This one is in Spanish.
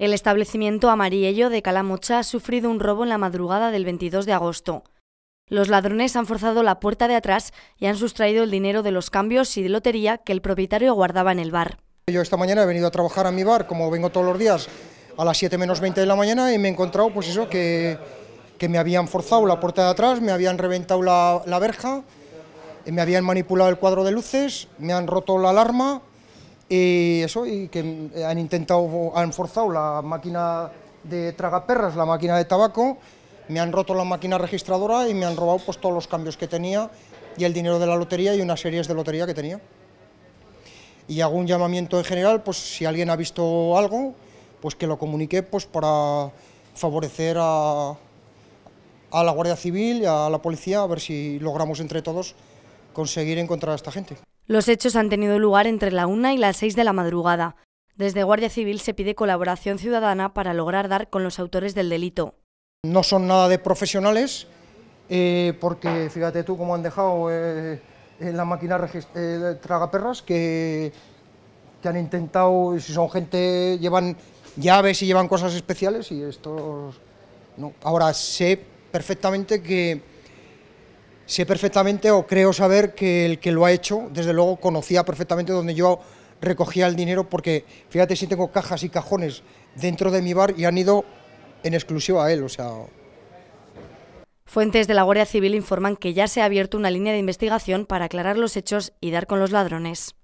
El establecimiento amarillo de Calamocha ha sufrido un robo en la madrugada del 22 de agosto. Los ladrones han forzado la puerta de atrás y han sustraído el dinero de los cambios y de lotería que el propietario guardaba en el bar. Yo esta mañana he venido a trabajar a mi bar, como vengo todos los días, a las 7 menos 20 de la mañana y me he encontrado pues eso, que, que me habían forzado la puerta de atrás, me habían reventado la, la verja, me habían manipulado el cuadro de luces, me han roto la alarma, y eso, y que eh, han intentado, han forzado la máquina de tragaperras, la máquina de tabaco, me han roto la máquina registradora y me han robado pues, todos los cambios que tenía y el dinero de la lotería y unas series de lotería que tenía. Y hago un llamamiento en general, pues si alguien ha visto algo, pues que lo comunique pues, para favorecer a la Guardia Civil y a la policía, a ver si logramos entre todos conseguir encontrar a esta gente. Los hechos han tenido lugar entre la una y las 6 de la madrugada. Desde Guardia Civil se pide colaboración ciudadana para lograr dar con los autores del delito. No son nada de profesionales, eh, porque fíjate tú cómo han dejado eh, en la máquina eh, de tragaperras que, que han intentado, si son gente, llevan llaves y llevan cosas especiales y estos... Ahora sé perfectamente que sé perfectamente o creo saber que el que lo ha hecho, desde luego, conocía perfectamente donde yo recogía el dinero, porque fíjate si tengo cajas y cajones dentro de mi bar y han ido en exclusiva a él, o sea... Fuentes de la Guardia Civil informan que ya se ha abierto una línea de investigación para aclarar los hechos y dar con los ladrones.